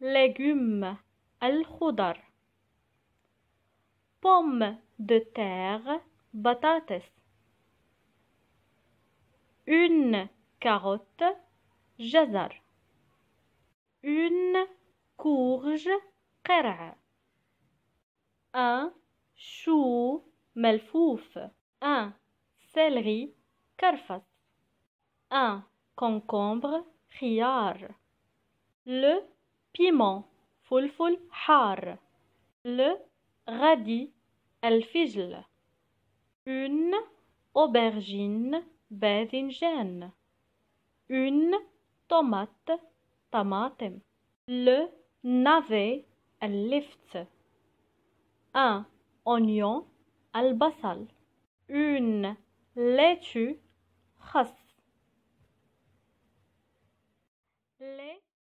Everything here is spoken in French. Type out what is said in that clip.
légumes, الخضر pommes de terre, batates une carotte, jazar une courge, قرع un chou, melfouf un céleri, karfas un concombre, khiyar le piment, fulful har. Le radis, الفجل. Une aubergine, باذنجان. Une tomate, tomate, Le navet, اللفت. Un oignon, basal. Une laitue, خس.